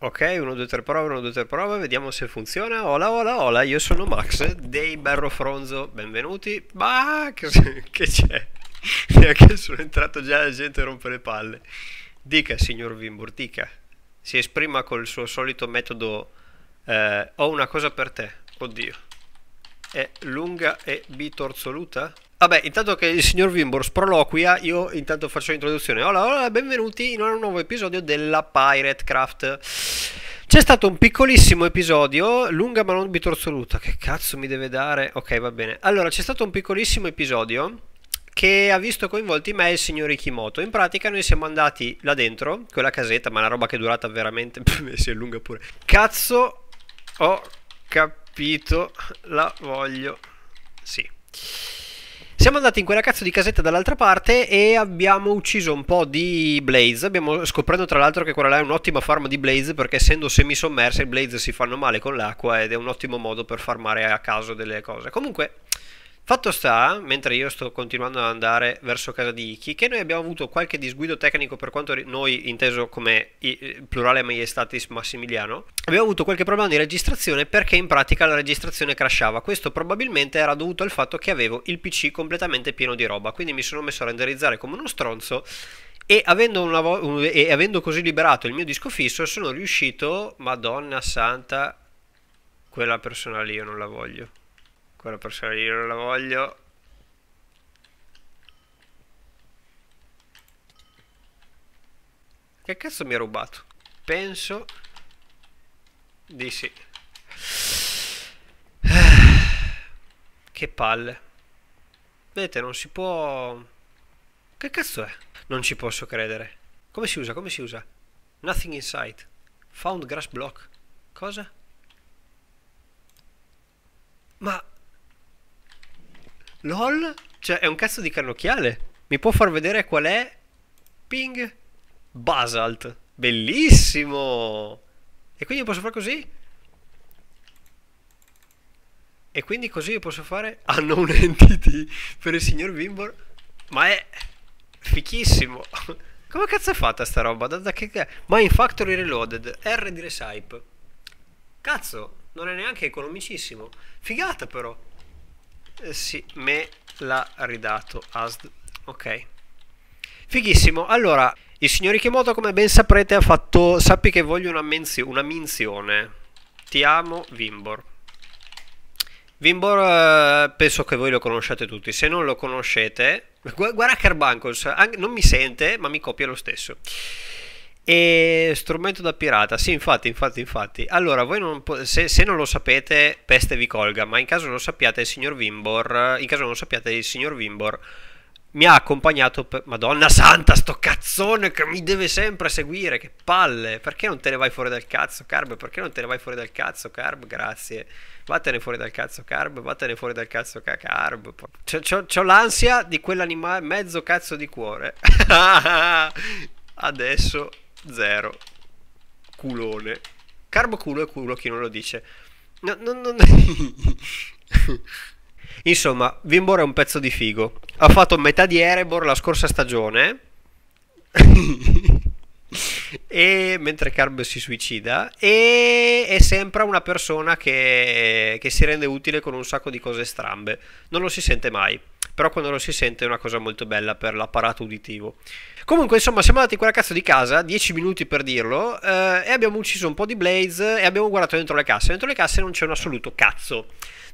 Ok, 1, 2, 3 prove, 1, 2, 3 prove, vediamo se funziona. Hola, hola, hola, io sono Max dei Barro Fronzo, benvenuti. Ma che, c'è? Neanche sono entrato già la gente rompe le palle. Dica, signor Vimbur, dica. Si esprima col suo solito metodo eh, ho una cosa per te. Oddio. È lunga e bitorzoluta? Vabbè, intanto che il signor Wimbors proloquia, io intanto faccio l'introduzione. Hola, hola, benvenuti in un nuovo episodio della Pirate Craft. C'è stato un piccolissimo episodio, lunga ma non bitorzoluta. Che cazzo mi deve dare? Ok, va bene. Allora, c'è stato un piccolissimo episodio che ha visto coinvolti me e il signor Ikimoto. In pratica noi siamo andati là dentro, quella casetta, ma la roba che è durata veramente... si è lunga pure. Cazzo, ho capito, la voglio... Sì. Siamo andati in quella cazzo di casetta dall'altra parte e abbiamo ucciso un po' di Blaze. Abbiamo scoprendo tra l'altro che quella là è un'ottima farm di Blaze perché essendo semisommerse i Blaze si fanno male con l'acqua ed è un ottimo modo per farmare a caso delle cose. Comunque... Fatto sta, mentre io sto continuando ad andare verso casa di Iki, che noi abbiamo avuto qualche disguido tecnico per quanto noi, inteso come eh, plurale maiestatis Massimiliano, abbiamo avuto qualche problema di registrazione perché in pratica la registrazione crashava. Questo probabilmente era dovuto al fatto che avevo il PC completamente pieno di roba, quindi mi sono messo a renderizzare come uno stronzo e avendo, un, e avendo così liberato il mio disco fisso sono riuscito, madonna santa, quella persona lì io non la voglio quella persona io non la voglio che cazzo mi ha rubato? penso di sì che palle vedete non si può che cazzo è? non ci posso credere come si usa? come si usa? nothing inside found grass block cosa? ma LOL? Cioè, è un cazzo di cannocchiale. Mi può far vedere qual è? Ping. Basalt. Bellissimo! E quindi posso fare così? E quindi così posso fare Hanno ah, un entity per il signor Wimbor? Ma è Fichissimo Come cazzo è fatta sta roba? Da, da che... Mine Factory Reloaded R di Resipe Cazzo Non è neanche economicissimo Figata però eh, sì, me l'ha ridato ASD. Ok. Fighissimo. Allora, il signor Ikimoto, come ben saprete, ha fatto... Sappi che voglio una, menzio, una menzione. Ti amo, Vimbor. Vimbor eh, penso che voi lo conosciate tutti, se non lo conoscete, guarda Carbuncles, non mi sente ma mi copia lo stesso. E strumento da pirata, sì, infatti, infatti, infatti. Allora, voi non se, se, non lo sapete, peste vi colga, ma in caso non sappiate, il signor Vimbor, eh, in caso non sappiate, il signor Vimbor mi ha accompagnato per... Madonna santa, sto cazzone che mi deve sempre seguire, che palle! Perché non te ne vai fuori dal cazzo, Carb? Perché non te ne vai fuori dal cazzo, Carb? Grazie. Vattene fuori dal cazzo, Carb, vattene fuori dal cazzo, Carb. C'ho l'ansia di quell'animale mezzo cazzo di cuore. Adesso Zero. Culone. Carbo culo e culo chi non lo dice. No, no, no. Insomma, Vimbor è un pezzo di figo. Ha fatto metà di Erebor la scorsa stagione. e mentre Carb si suicida e è sempre una persona che, che si rende utile con un sacco di cose strambe non lo si sente mai però quando lo si sente è una cosa molto bella per l'apparato uditivo. Comunque, insomma, siamo andati in quella cazzo di casa, 10 minuti per dirlo, eh, e abbiamo ucciso un po' di Blaze e abbiamo guardato dentro le casse. Dentro le casse non c'è un assoluto cazzo.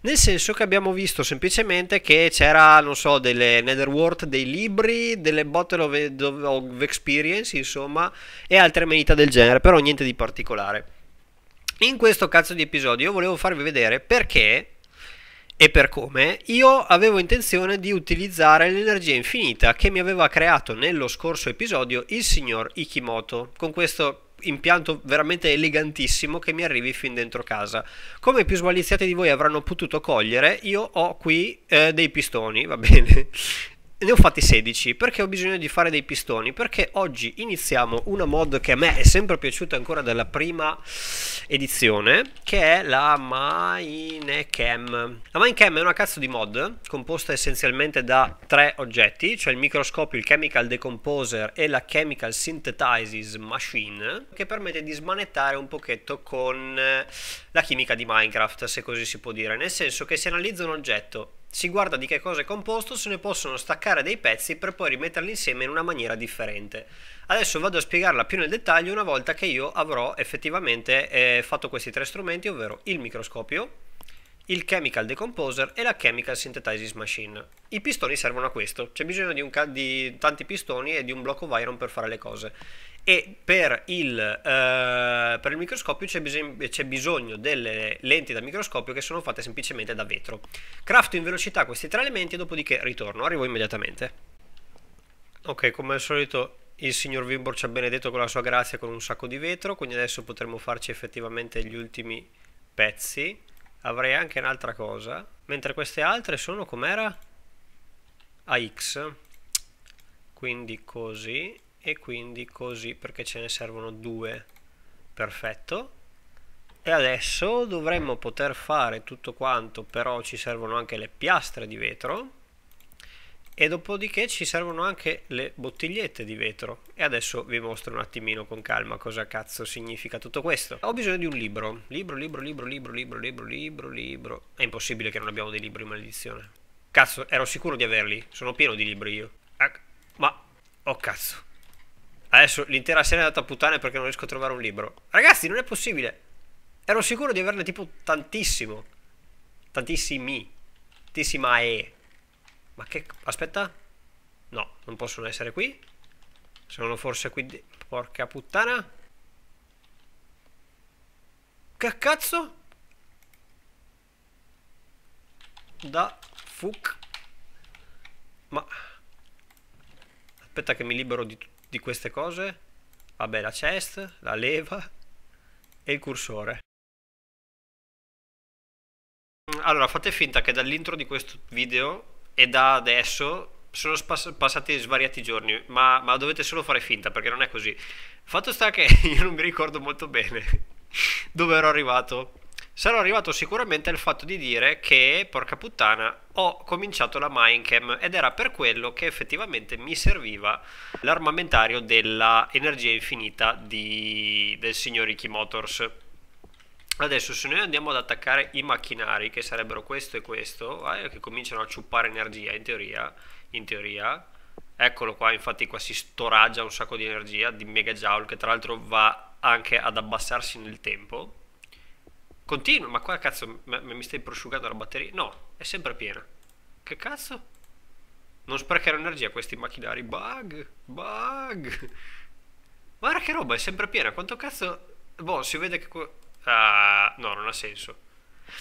Nel senso che abbiamo visto semplicemente che c'era, non so, delle Netherworld, dei libri, delle bottle of, of experience, insomma, e altre amenità del genere, però niente di particolare. In questo cazzo di episodio io volevo farvi vedere perché e per come, io avevo intenzione di utilizzare l'energia infinita che mi aveva creato nello scorso episodio il signor Ikimoto, con questo impianto veramente elegantissimo che mi arrivi fin dentro casa. Come più sbaliziati di voi avranno potuto cogliere, io ho qui eh, dei pistoni, va bene? ne ho fatti 16 perché ho bisogno di fare dei pistoni perché oggi iniziamo una mod che a me è sempre piaciuta ancora dalla prima edizione che è la Minecam la Minecam è una cazzo di mod composta essenzialmente da tre oggetti cioè il microscopio, il chemical decomposer e la chemical synthesizes machine che permette di smanettare un pochetto con eh, la chimica di Minecraft se così si può dire nel senso che si analizza un oggetto si guarda di che cosa è composto, se ne possono staccare dei pezzi per poi rimetterli insieme in una maniera differente. Adesso vado a spiegarla più nel dettaglio una volta che io avrò effettivamente eh, fatto questi tre strumenti, ovvero il microscopio, il Chemical Decomposer e la Chemical Synthesizes Machine. I pistoni servono a questo, c'è bisogno di, di, tanti pistoni e di un blocco Viron per fare le cose. E per il, eh, per il microscopio c'è, bisog bisogno delle lenti da microscopio che sono fatte semplicemente da vetro. Crafto in velocità questi tre elementi, e dopodiché ritorno, arrivo immediatamente. Ok, come al solito il signor Wimbor ci ha benedetto con la sua grazia con un sacco di vetro, quindi adesso potremo farci effettivamente gli ultimi pezzi avrei anche un'altra cosa, mentre queste altre sono com'era? AX, quindi così e quindi così perché ce ne servono due, perfetto. E adesso dovremmo poter fare tutto quanto, però ci servono anche le piastre di vetro e dopodiché ci servono anche le bottigliette di vetro e adesso vi mostro un attimino con calma cosa cazzo significa tutto questo ho bisogno di un libro libro libro libro libro libro libro libro libro è impossibile che non abbiamo dei libri maledizione cazzo ero sicuro di averli sono pieno di libri io ah, ma oh cazzo adesso l'intera serie è andata a puttane perché non riesco a trovare un libro ragazzi non è possibile ero sicuro di averne tipo tantissimo tantissimi tantissima e ma che... aspetta. No, non possono essere qui. Sono forse qui... Di... Porca puttana. Che cazzo? Da fuck. Ma... Aspetta che mi libero di, di queste cose. Vabbè, la chest, la leva e il cursore. Allora, fate finta che dall'intro di questo video e da adesso sono spas- passati svariati giorni, ma, ma dovete solo fare finta perché non è così. Fatto sta che io non mi ricordo molto bene dove ero arrivato. Sarò arrivato sicuramente al fatto di dire che, porca puttana, ho cominciato la Minecam ed era per quello che effettivamente mi serviva l'armamentario della energia infinita di... del signor Ricky Motors. Adesso se noi andiamo ad attaccare i macchinari, che sarebbero questo e questo, eh, che cominciano a ciuppare energia in teoria, in teoria, eccolo qua, infatti qua si storaggia un sacco di energia, di megajoule, che tra l'altro va anche ad abbassarsi nel tempo. Continua, ma qua cazzo mi stai prosciugando la batteria? No, è sempre piena. Che cazzo? Non sprecherò energia questi macchinari, bug, bug. Guarda che roba, è sempre piena, quanto cazzo... Boh, si vede che... Uh, no, non ha senso.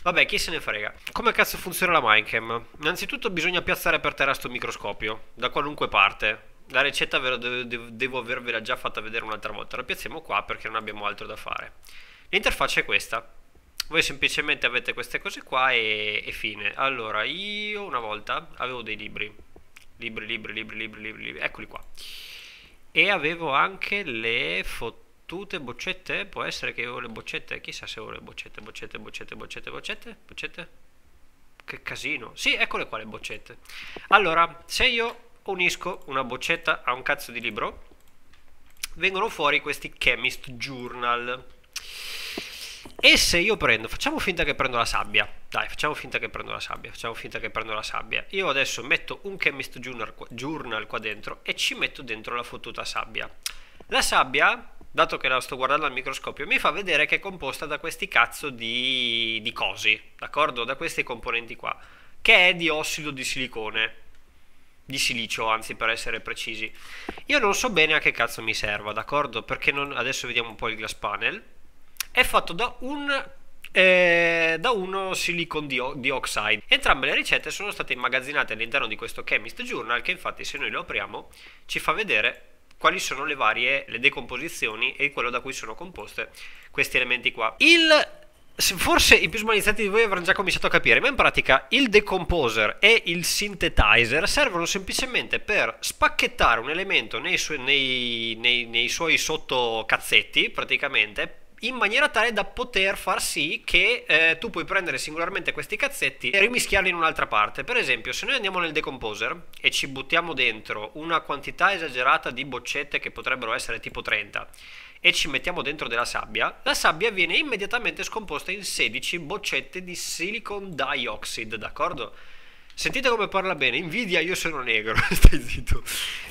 Vabbè, chi se ne frega. Come cazzo funziona la minecam? Innanzitutto bisogna piazzare per terra sto microscopio, da qualunque parte. La ricetta ve la devo, devo avervela già fatta vedere un'altra volta. La piazziamo qua perché non abbiamo altro da fare. L'interfaccia è questa. Voi semplicemente avete queste cose qua e, e fine. Allora, io una volta avevo dei libri. Libri, libri, libri, libri, libri, libri. Eccoli qua. E avevo anche le foto battute, boccette, può essere che io le boccette, chissà se ho le boccette, boccette, boccette, boccette, boccette, boccette, che casino, sì eccole qua le boccette, allora se io unisco una boccetta a un cazzo di libro, vengono fuori questi chemist journal, e se io prendo, facciamo finta che prendo la sabbia, dai, facciamo finta che prendo la sabbia, facciamo finta che prendo la sabbia. Io adesso metto un chemist journal qua, journal qua dentro e ci metto dentro la fottuta sabbia. La sabbia dato che la sto guardando al microscopio, mi fa vedere che è composta da questi cazzo di, di cosi, d'accordo? Da questi componenti qua, che è di ossido di silicone, di silicio, anzi per essere precisi. Io non so bene a che cazzo mi serva, d'accordo? Perché non... adesso vediamo un po' il glass panel. È fatto da un eh, da uno silicon dioxide. Entrambe le ricette sono state immagazzinate all'interno di questo Chemist Journal che infatti se noi lo apriamo ci fa vedere quali sono le varie le decomposizioni e quello da cui sono composte questi elementi qua. Il Forse i più smanizzati di voi avranno già cominciato a capire, ma in pratica il decomposer e il synthetizer servono semplicemente per spacchettare un elemento nei, su nei, nei, nei suoi sottocazzetti, praticamente, in maniera tale da poter far sì che eh, tu puoi prendere singolarmente questi cazzetti e rimischiarli in un'altra parte. Per esempio, se noi andiamo nel decomposer e ci buttiamo dentro una quantità esagerata di boccette che potrebbero essere tipo 30 e ci mettiamo dentro della sabbia, la sabbia viene immediatamente scomposta in 16 boccette di silicon dioxide, d'accordo? Sentite come parla bene, invidia io sono negro, stai zitto.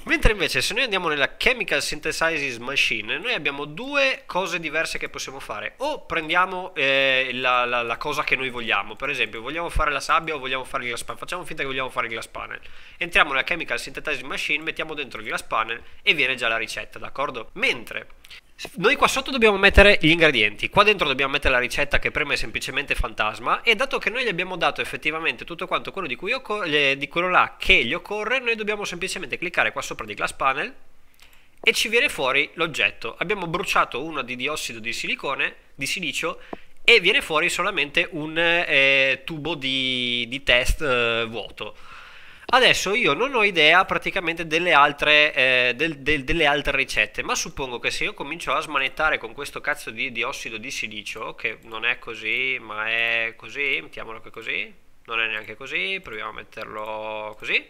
Mentre invece se noi andiamo nella Chemical Synthesizing Machine, noi abbiamo due cose diverse che possiamo fare. O prendiamo eh, la, la, la, cosa che noi vogliamo, per esempio vogliamo fare la sabbia o vogliamo fare il glass panel, facciamo finta che vogliamo fare il glass panel. Entriamo nella Chemical Synthesizing Machine, mettiamo dentro il glass panel e viene già la ricetta, d'accordo? Mentre noi qua sotto dobbiamo mettere gli ingredienti, qua dentro dobbiamo mettere la ricetta che prima è semplicemente fantasma e dato che noi gli abbiamo dato effettivamente tutto quanto quello di, cui occorre, di quello là che gli occorre, noi dobbiamo semplicemente cliccare qua sopra di glass panel e ci viene fuori l'oggetto. Abbiamo bruciato una di diossido di silicone, di silicio e viene fuori solamente un eh, tubo di, di test eh, vuoto. Adesso io non ho idea praticamente delle altre, eh, del, del, delle altre ricette, ma suppongo che se io comincio a smanettare con questo cazzo di ossido di silicio, che non è così, ma è così, mettiamolo che così, non è neanche così, proviamo a metterlo così.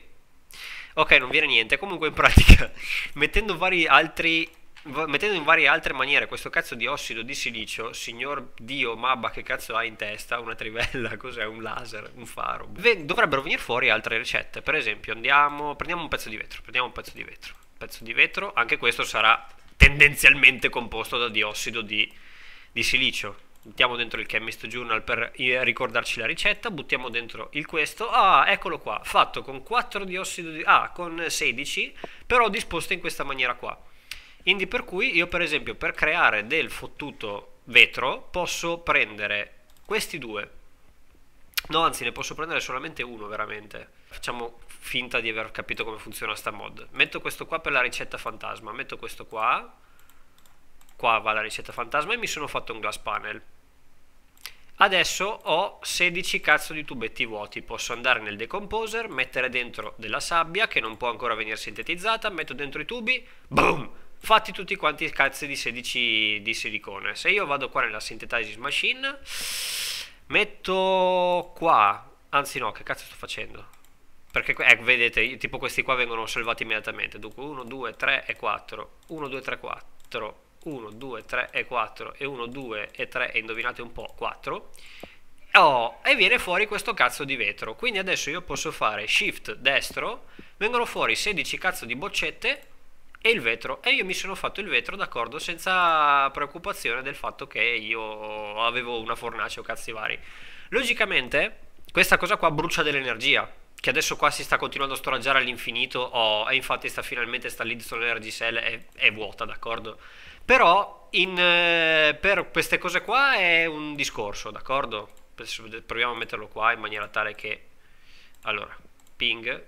Ok, non viene niente, comunque in pratica mettendo vari altri mettendo in varie altre maniere questo cazzo di ossido di silicio, signor Dio, Mabba, che cazzo ha in testa? Una trivella, cos'è? Un laser, un faro. dovrebbero venire fuori altre ricette. Per esempio, andiamo, prendiamo un pezzo di vetro, prendiamo un pezzo di vetro, pezzo di vetro, anche questo sarà tendenzialmente composto da diossido di, di silicio. Mettiamo dentro il Chemist Journal per eh, ricordarci la ricetta, buttiamo dentro il questo. Ah, eccolo qua, fatto con 4 diossido di... Ah, con 16, però disposto in questa maniera qua. Quindi per cui io per esempio per creare del fottuto vetro posso prendere questi due. No, anzi ne posso prendere solamente uno veramente. Facciamo finta di aver capito come funziona sta mod. Metto questo qua per la ricetta fantasma, metto questo qua. Qua va la ricetta fantasma e mi sono fatto un glass panel. Adesso ho 16 cazzo di tubetti vuoti, posso andare nel decomposer, mettere dentro della sabbia che non può ancora venire sintetizzata, metto dentro i tubi, boom! fatti tutti quanti i cazzi di 16 di silicone se io vado qua nella synthesis machine metto qua anzi no che cazzo sto facendo perché eh, vedete tipo questi qua vengono salvati immediatamente dunque 1 2 3 e 4 1 2 3 4 1 2 3 e 4 e 1 2 e 3 e indovinate un po' 4 Oh, e viene fuori questo cazzo di vetro. Quindi adesso io posso fare shift destro, vengono fuori 16 cazzo di boccette e il vetro. E io mi sono fatto il vetro, d'accordo, senza preoccupazione del fatto che io avevo una fornace o cazzi vari. Logicamente, questa cosa qua brucia dell'energia. Che adesso qua si sta continuando a storaggiare all'infinito. Oh, e infatti sta finalmente sta lì solo energy cell è, è vuota, d'accordo? Però in, eh, per queste cose qua è un discorso, d'accordo? Proviamo a metterlo qua in maniera tale che... Allora, ping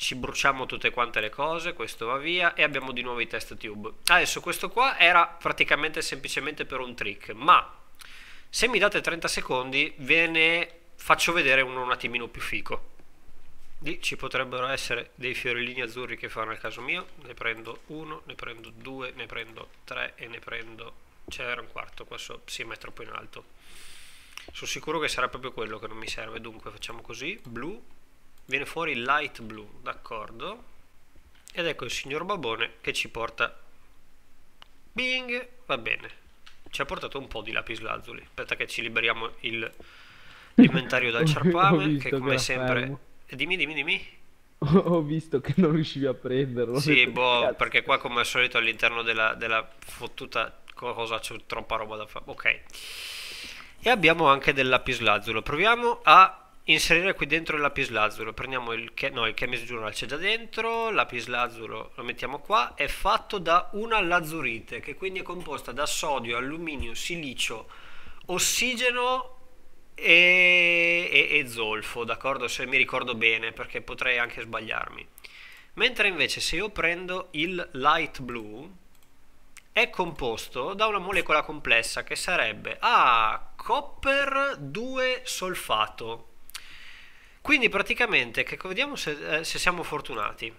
ci bruciamo tutte quante le cose, questo va via e abbiamo di nuovo i test tube. Adesso questo qua era praticamente semplicemente per un trick, ma se mi date 30 secondi ve ne faccio vedere uno un attimino più fico. Lì ci potrebbero essere dei fiorellini azzurri che fanno al caso mio, ne prendo uno, ne prendo due, ne prendo tre e ne prendo... c'era un quarto qua si sì ma è troppo in alto. Sono sicuro che sarà proprio quello che non mi serve, dunque facciamo così, blu, viene fuori light blu, d'accordo? Ed ecco il signor Babone che ci porta Bing, va bene. Ci ha portato un po' di lapislazzuli. Aspetta che ci liberiamo il l'inventario dal ciarpame che come sempre fermo. Eh, dimmi dimmi dimmi ho visto che non riuscivi a prenderlo sì boh cazzo. perché qua come al solito all'interno della, della fottuta cosa c'è troppa roba da fare ok e abbiamo anche del lapislazzulo proviamo a inserire qui dentro il lapislazzuro prendiamo il, che, no, il chemis journal c'è già dentro lapislazzuro lo mettiamo qua è fatto da una lazurite che quindi è composta da sodio, alluminio, silicio ossigeno e, e, e zolfo d'accordo se mi ricordo bene perché potrei anche sbagliarmi mentre invece se io prendo il light blue è composto da una molecola complessa che sarebbe A ah, copper 2 solfato quindi praticamente, che, vediamo se, eh, se siamo fortunati.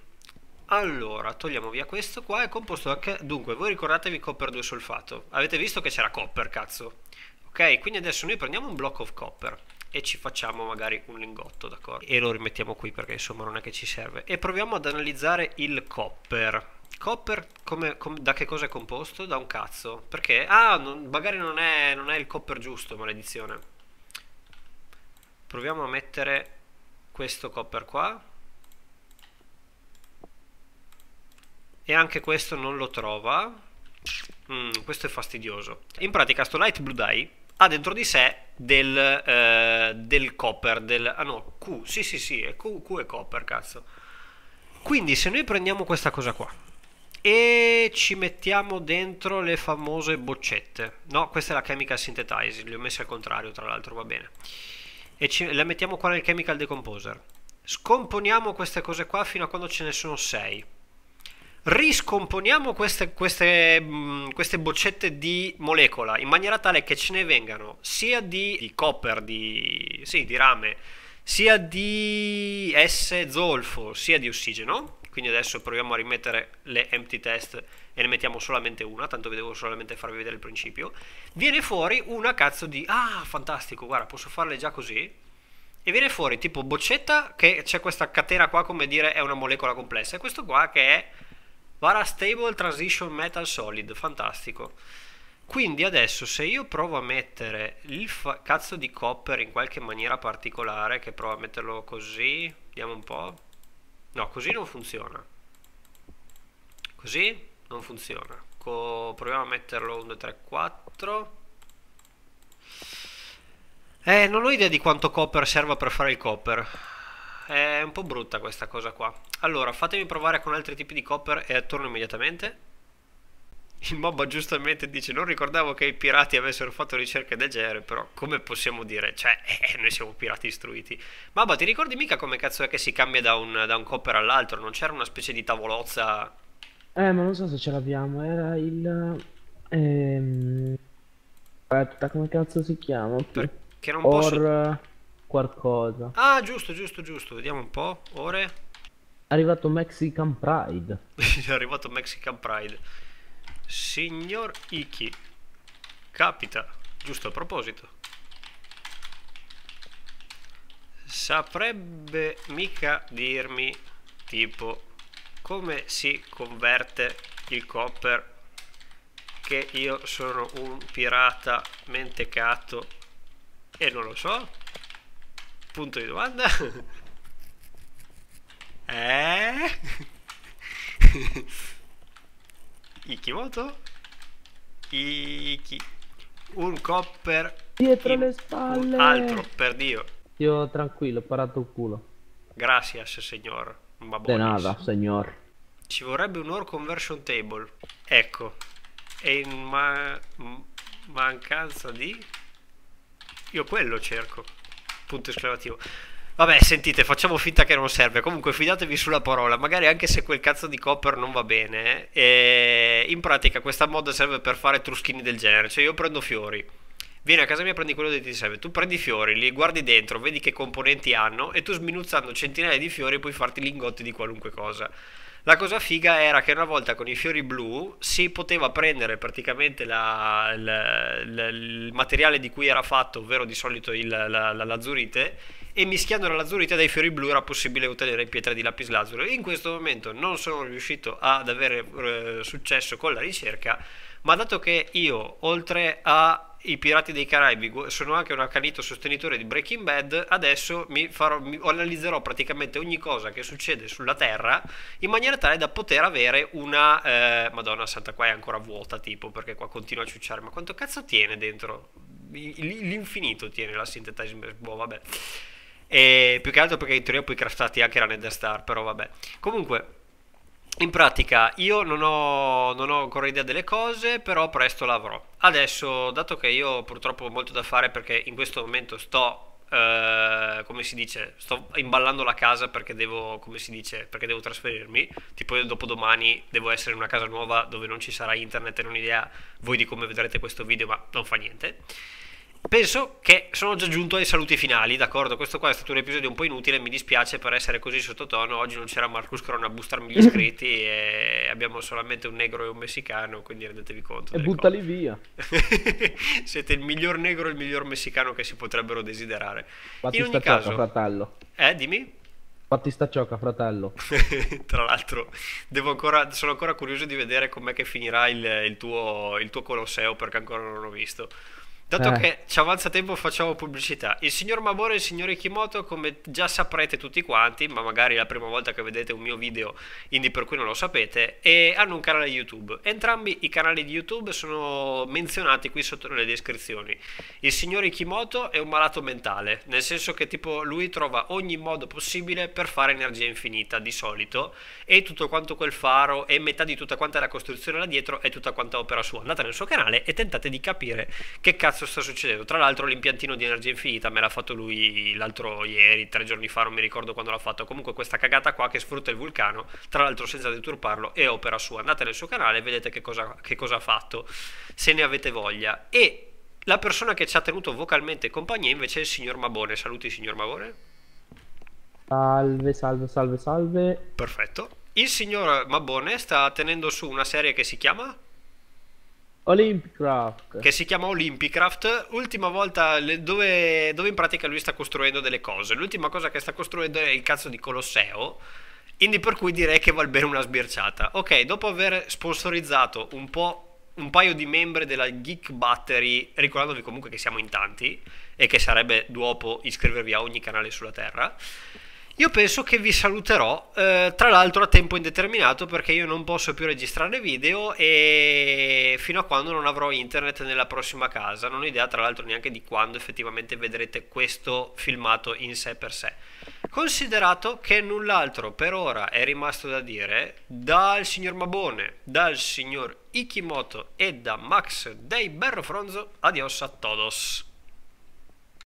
Allora, togliamo via questo qua, è composto da... Dunque, voi ricordatevi copper 2 solfato. Avete visto che c'era copper, cazzo. Ok, quindi adesso noi prendiamo un blocco of copper e ci facciamo magari un lingotto, d'accordo? E lo rimettiamo qui perché insomma non è che ci serve. E proviamo ad analizzare il copper. Copper come, com, da che cosa è composto? Da un cazzo. Perché? Ah, non, magari non è, non è il copper giusto, maledizione. Proviamo a mettere questo copper qua e anche questo non lo trova mm, questo è fastidioso in pratica sto light blue dye ha dentro di sé del, eh, del copper del ah no Q sì sì sì è Q, Q è copper cazzo quindi se noi prendiamo questa cosa qua e ci mettiamo dentro le famose boccette no questa è la chemical synthetize le ho messe al contrario tra l'altro va bene e ci, la mettiamo qua nel chemical decomposer scomponiamo queste cose qua fino a quando ce ne sono 6 riscomponiamo queste, queste, mm, queste, boccette di molecola in maniera tale che ce ne vengano sia di, di copper, di, sì, di rame, sia di S zolfo, sia di ossigeno quindi adesso proviamo a rimettere le empty test e ne mettiamo solamente una, tanto vi devo solamente farvi vedere il principio, viene fuori una cazzo di, ah fantastico, guarda posso farle già così, e viene fuori tipo boccetta che c'è questa catena qua come dire è una molecola complessa e questo qua che è Vara Stable Transition Metal Solid, fantastico. Quindi adesso se io provo a mettere il cazzo di copper in qualche maniera particolare, che provo a metterlo così, vediamo un po'. No, così non funziona. Così non funziona. Co proviamo a metterlo 1, 2, 3, 4. Eh, non ho idea di quanto copper serva per fare il copper. È un po' brutta questa cosa qua. Allora, fatemi provare con altri tipi di copper e torno immediatamente il MOBA giustamente dice non ricordavo che i pirati avessero fatto ricerche del genere, però come possiamo dire, cioè eh, noi siamo pirati istruiti. MOBA ti ricordi mica come cazzo è che si cambia da un, da un copper all'altro? Non c'era una specie di tavolozza? Eh ma non so se ce l'abbiamo, era il... Ehm... Aspetta, come cazzo si chiama? Perché non Or... posso... qualcosa. Ah giusto, giusto, giusto, vediamo un po', ore... È arrivato Mexican Pride. è arrivato Mexican Pride. Signor Iki. Capita, giusto a proposito. Saprebbe mica dirmi, tipo, come si converte il copper che io sono un pirata mentecato e non lo so? Punto di domanda? eh? Ikimoto Iki un copper dietro in... le spalle un altro per dio io tranquillo ho parato il culo gracias signor de nada signor ci vorrebbe un or conversion table ecco e in ma... mancanza di io quello cerco punto esclamativo Vabbè, sentite, facciamo finta che non serve. Comunque, fidatevi sulla parola, magari anche se quel cazzo di copper non va bene. Eh, in pratica, questa mod serve per fare truschini del genere. Cioè, io prendo fiori Vieni a casa mia, prendi quello dei 27. Tu prendi i fiori, li guardi dentro, vedi che componenti hanno e tu sminuzzando centinaia di fiori puoi farti lingotti di qualunque cosa. La cosa figa era che una volta con i fiori blu si poteva prendere praticamente la, la, la, il materiale di cui era fatto, ovvero di solito il, la, lazurite, e mischiando la lazurite dai fiori blu era possibile ottenere pietre di lapislazzulo. In questo momento non sono riuscito ad avere eh, successo con la ricerca, ma dato che io oltre a i Pirati dei Caraibi, sono anche un accanito sostenitore di Breaking Bad, adesso mi farò, mi analizzerò praticamente ogni cosa che succede sulla Terra in maniera tale da poter avere una... Eh, Madonna santa, qua è ancora vuota tipo perché qua continua a ciucciare, ma quanto cazzo tiene dentro? L'infinito tiene la synthetizer, boh vabbè. E più che altro perché in teoria puoi craftarti anche la Nether Star, però vabbè. Comunque... In pratica io non ho, non ho, ancora idea delle cose, però presto l'avrò. Adesso, dato che io purtroppo ho molto da fare perché in questo momento sto, eh, come si dice, sto imballando la casa perché devo, come si dice, perché devo trasferirmi, tipo io dopodomani devo essere in una casa nuova dove non ci sarà internet e non idea voi di come vedrete questo video, ma non fa niente. Penso che sono già giunto ai saluti finali, d'accordo? Questo qua è stato un episodio un po' inutile, mi dispiace per essere così sottotono. Oggi non c'era Marcus Cron a bustarmi gli iscritti e abbiamo solamente un negro e un messicano, quindi rendetevi conto. E ecco. buttali cose. via. Siete il miglior negro e il miglior messicano che si potrebbero desiderare. Fatti In ogni caso, gioca, fratello. Eh, dimmi. Fatti sta cioca, fratello. Tra l'altro, ancora, sono ancora curioso di vedere com'è che finirà il, il, tuo, il tuo Colosseo perché ancora non l'ho visto. Dato eh. che ci avanza tempo facciamo pubblicità. Il signor Mabore e il signor Ikimoto, come già saprete tutti quanti, ma magari è la prima volta che vedete un mio video, quindi per cui non lo sapete, hanno un canale YouTube. Entrambi i canali di YouTube sono menzionati qui sotto nelle descrizioni. Il signor Ikimoto è un malato mentale, nel senso che tipo lui trova ogni modo possibile per fare energia infinita di solito e tutto quanto quel faro e metà di tutta quanta la costruzione là dietro è tutta quanta opera sua. Andate nel suo canale e tentate di capire che cazzo cazzo sta succedendo? Tra l'altro l'impiantino di energia infinita me l'ha fatto lui l'altro ieri, tre giorni fa, non mi ricordo quando l'ha fatto. Comunque questa cagata qua che sfrutta il vulcano, tra l'altro senza deturparlo, è opera sua. Andate nel suo canale e vedete che cosa, che cosa ha fatto, se ne avete voglia. E la persona che ci ha tenuto vocalmente compagnia invece è il signor Mabone. Saluti signor Mabone. Salve, salve, salve, salve. Perfetto. Il signor Mabone sta tenendo su una serie che si chiama... Olympicraft. Che si chiama Olympicraft. Ultima volta dove, dove in pratica lui sta costruendo delle cose. L'ultima cosa che sta costruendo è il cazzo di Colosseo. Quindi per cui direi che vale bene una sbirciata. Ok, dopo aver sponsorizzato un po' un paio di membri della Geek Battery, ricordandovi comunque che siamo in tanti e che sarebbe dopo iscrivervi a ogni canale sulla Terra. Io penso che vi saluterò, eh, tra l'altro a tempo indeterminato perché io non posso più registrare video e fino a quando non avrò internet nella prossima casa, non ho idea tra l'altro neanche di quando effettivamente vedrete questo filmato in sé per sé. Considerato che null'altro per ora è rimasto da dire dal signor Mabone, dal signor Ikimoto e da Max dei Berro Fronzo, adios a todos.